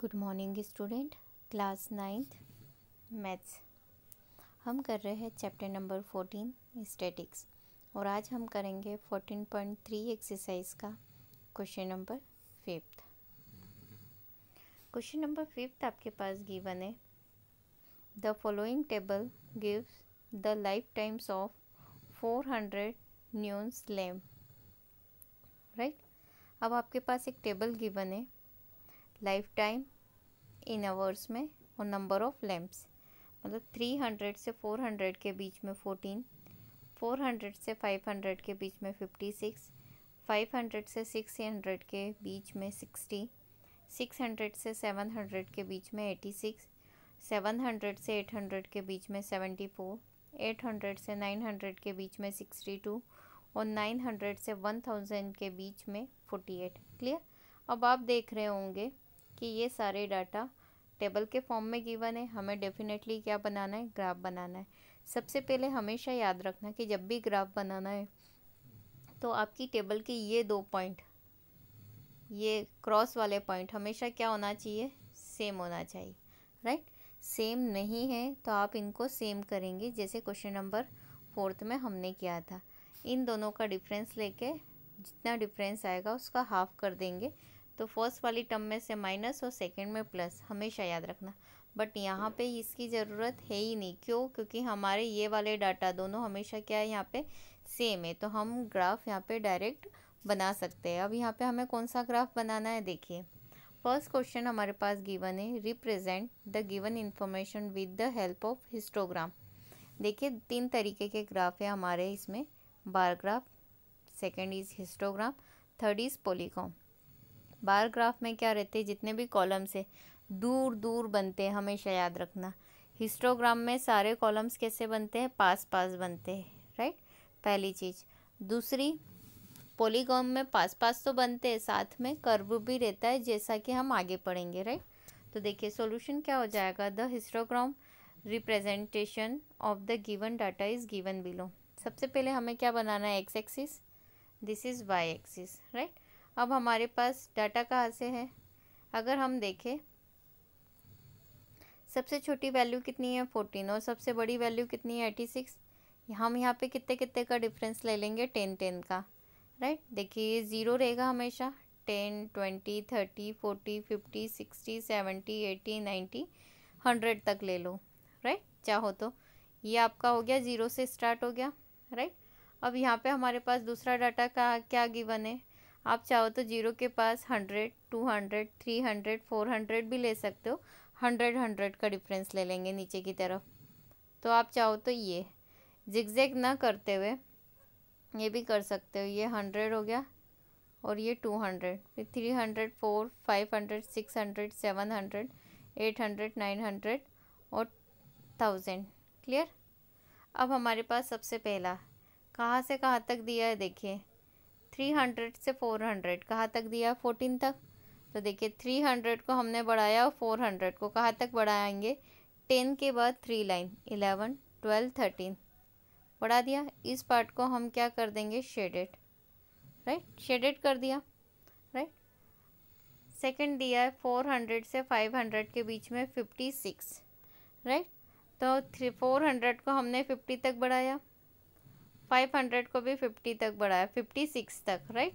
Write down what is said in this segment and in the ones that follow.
Good morning student class ninth maths हम कर रहे हैं चैप्टर नंबर फोर्टीन स्टैटिक्स और आज हम करेंगे फोर्टीन पॉइंट थ्री एक्सरसाइज का question number fifth question number fifth आपके पास गिवन है the following table gives the life times of four hundred neon स्लैम राइट अब आपके पास एक टेबल गिवन है लाइफ टाइम इन आवर्स में और नंबर ऑफ लैम्प्स मतलब थ्री हंड्रेड से फोर हंड्रेड के बीच में फोर्टीन फोर हंड्रेड से फाइव हंड्रेड के बीच में फिफ्टी सिक्स फाइव हंड्रेड से सिक्स हंड्रेड के बीच में सिक्सटी सिक्स हंड्रेड से सेवन हंड्रेड के बीच में एटी सिक्स सेवन हंड्रेड से एट हंड्रेड के बीच में सेवेंटी फोर एट हंड्रेड से नाइन हंड्रेड के बीच में सिक्सटी टू और नाइन हंड्रेड से वन थाउजेंड के बीच में फोर्टी एट क्लियर अब आप देख रहे होंगे कि ये सारे डाटा टेबल के फॉर्म में गिवन है हमें डेफिनेटली क्या बनाना है ग्राफ बनाना है सबसे पहले हमेशा याद रखना कि जब भी ग्राफ बनाना है तो आपकी टेबल के ये दो पॉइंट ये क्रॉस वाले पॉइंट हमेशा क्या होना चाहिए सेम होना चाहिए राइट सेम नहीं है तो आप इनको सेम करेंगे जैसे क्वेश्चन नंबर फोर्थ में हमने किया था इन दोनों का डिफरेंस लेके जितना डिफरेंस आएगा उसका हाफ कर देंगे तो फर्स्ट वाली टर्म में से माइनस और सेकेंड में प्लस हमेशा याद रखना बट यहाँ पे इसकी ज़रूरत है ही नहीं क्यों क्योंकि हमारे ये वाले डाटा दोनों हमेशा क्या है यहाँ पे सेम है तो हम ग्राफ यहाँ पे डायरेक्ट बना सकते हैं अब यहाँ पे हमें कौन सा ग्राफ बनाना है देखिए फर्स्ट क्वेश्चन हमारे पास गिवन है represent the given information with the help of histogram देखिए तीन तरीके के ग्राफ है हमारे इसमें bar graph second is histogram third is polygon bar graph में क्या रहते हैं जितने भी कॉलम्स है दूर दूर बनते हैं हमेशा याद रखना हिस्टोग्राम में सारे कॉलम्स कैसे बनते हैं पास पास बनते हैं राइट पहली चीज़ दूसरी पॉलीगॉम में पास पास तो बनते हैं साथ में कर्व भी रहता है जैसा कि हम आगे पढ़ेंगे राइट तो देखिए सॉल्यूशन क्या हो जाएगा the histogram representation of the given data is given below सबसे पहले हमें क्या बनाना है X axis this is Y axis right अब हमारे पास डाटा कहाँ से है अगर हम देखें सबसे छोटी वैल्यू कितनी है फोर्टीन और सबसे बड़ी वैल्यू कितनी है एटी सिक्स हम यहाँ पे कितने कितने का डिफरेंस ले लेंगे टेन टेन का राइट देखिए ये ज़ीरो रहेगा हमेशा ten twenty thirty forty fifty sixty seventy eighty ninety hundred तक ले लो राइट चाहो तो ये आपका हो गया ज़ीरो से स्टार्ट हो गया राइट अब यहाँ पे हमारे पास दूसरा डाटा का क्या गिवन है आप चाहो तो जीरो के पास hundred two hundred three hundred four hundred भी ले सकते हो हंड्रेड हंड्रेड का डिफरेंस ले लेंगे नीचे की तरफ तो आप चाहो तो ये जिगजैग ना करते हुए ये भी कर सकते हो ये हंड्रेड हो गया और ये टू हंड्रेड फिर three hundred four five hundred six hundred seven hundred eight hundred nine hundred और थाउजेंड क्लियर अब हमारे पास सबसे पहला कहाँ से कहाँ तक दिया है देखिए थ्री हंड्रेड से फ़ोर हंड्रेड कहाँ तक दिया फोर्टीन तक तो देखिए थ्री हंड्रेड को हमने बढ़ाया और फोर हंड्रेड को कहाँ तक बढ़ाएंगे टेन के बाद three line eleven twelve thirteen बढ़ा दिया इस पार्ट को हम क्या कर देंगे शेडेड राइट शेडेड कर दिया राइट सेकेंड दिया है फोर हंड्रेड से फाइव हंड्रेड के बीच में फिफ्टी सिक्स राइट तो थ्री फोर हंड्रेड को हमने फिफ्टी तक बढ़ाया फाइव हंड्रेड को भी फिफ्टी तक बढ़ाया फिफ्टी सिक्स तक राइट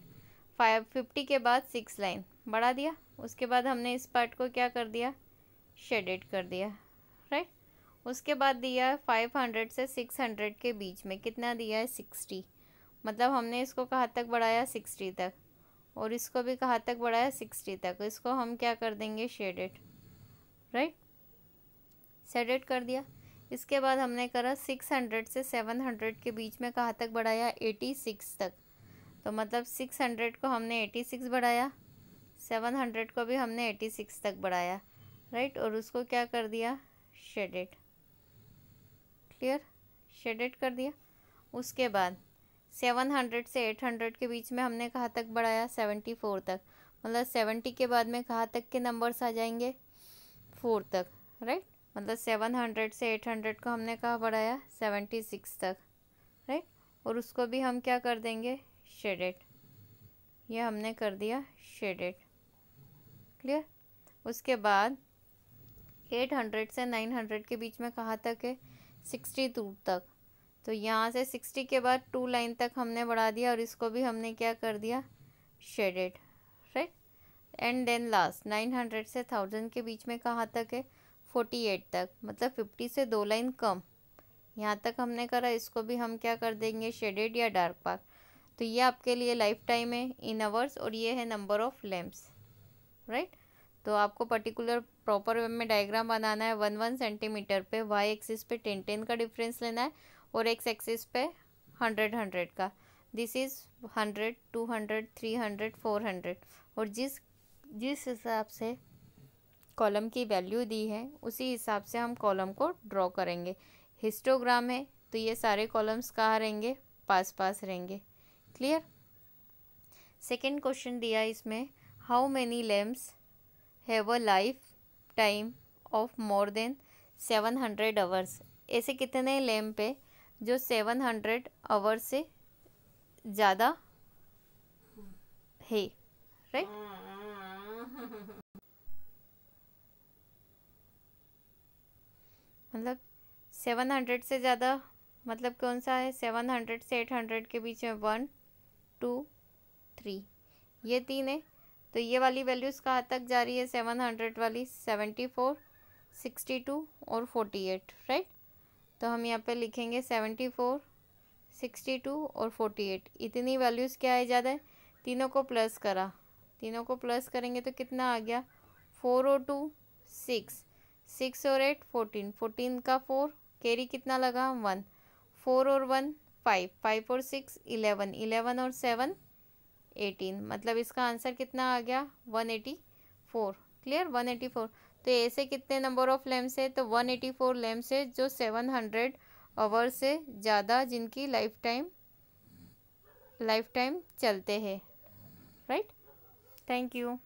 फाइव फिफ्टी के बाद सिक्स लाइन बढ़ा दिया उसके बाद हमने इस पार्ट को क्या कर दिया शेडेड कर दिया राइट उसके बाद दिया फाइव हंड्रेड से सिक्स हंड्रेड के बीच में कितना दिया है सिक्सटी मतलब हमने इसको कहाँ तक बढ़ाया सिक्सटी तक और इसको भी कहाँ तक बढ़ाया सिक्सटी तक इसको हम क्या कर देंगे शेडेड राइट शेडेड कर दिया इसके बाद हमने करा सिक्स हंड्रेड से सेवन हंड्रेड के बीच में कहाँ तक बढ़ाया एटी सिक्स तक तो मतलब सिक्स हंड्रेड को हमने एटी सिक्स बढ़ाया सेवन हंड्रेड को भी हमने एटी सिक्स तक बढ़ाया राइट और उसको क्या कर दिया शेडेड क्लियर शेडेड कर दिया उसके बाद सेवन हंड्रेड से एट हंड्रेड के बीच में हमने कहाँ तक बढ़ाया सेवेंटी फोर तक मतलब सेवेंटी के बाद में कहाँ तक के नंबर्स आ जाएंगे फोर तक राइट मतलब सेवन हंड्रेड से एट हंड्रेड को हमने कहा बढ़ाया सेवेंटी सिक्स तक राइट और उसको भी हम क्या कर देंगे शेडेड ये हमने कर दिया शेडेड क्लियर उसके बाद एट हंड्रेड से नाइन हंड्रेड के बीच में कहाँ तक है सिक्सटी टू तक तो यहाँ से सिक्सटी के बाद टू लाइन तक हमने बढ़ा दिया और इसको भी हमने क्या कर दिया shaded right and then last nine hundred से थाउजेंड के बीच में कहाँ तक है फोर्टी एट तक मतलब फिफ्टी से दो लाइन कम यहाँ तक हमने करा इसको भी हम क्या कर देंगे शेडेड या डार्क पार्क तो ये आपके लिए लाइफ टाइम है इन आवर्स और ये है नंबर ऑफ लैम्प्स राइट तो आपको पर्टिकुलर प्रॉपर वे में डायग्राम बनाना है वन वन सेंटीमीटर पे वाई एक्सिस पे टेन टेन का डिफरेंस लेना है और एक्स एक्सिस पे हंड्रेड हंड्रेड का this is hundred two hundred three hundred four hundred और जिस जिस हिसाब से कॉलम की वैल्यू दी है उसी हिसाब से हम कॉलम को ड्रॉ करेंगे हिस्टोग्राम है तो ये सारे कॉलम्स कहाँ रहेंगे पास पास रहेंगे क्लियर सेकेंड क्वेश्चन दिया इसमें how many lamps have a life time of more than seven hundred hours ऐसे कितने लैम्प है जो सेवन हंड्रेड आवर्स से ज़्यादा है राइट हाँ। मतलब सेवन हंड्रेड से ज़्यादा मतलब कौन सा है सेवन हंड्रेड से एट हंड्रेड के बीच में वन टू थ्री ये तीन है तो ये वाली वैल्यूज़ कहाँ तक जा रही है सेवन हंड्रेड वाली सेवेंटी फोर सिक्सटी टू और फोर्टी एट राइट तो हम यहाँ पे लिखेंगे सेवेंटी फोर सिक्सटी टू और फोर्टी एट इतनी वैल्यूज़ क्या है ज़्यादा तीनों को प्लस करा तीनों को प्लस करेंगे तो कितना आ गया four O two six six और एट फोर्टीन फोर्टीन का फोर कैरी कितना लगा वन फोर और वन फाइव फाइव और सिक्स इलेवन इलेवन और सेवन एटीन मतलब इसका आंसर कितना आ गया one eighty four clear one eighty four तो ऐसे कितने नंबर ऑफ लैम्प्स है तो वन एटी फोर लैम्प्स है जो सेवन हंड्रेड आवर से ज़्यादा जिनकी लाइफ टाइम लाइफ टाइम चलते हैं राइट थैंक यू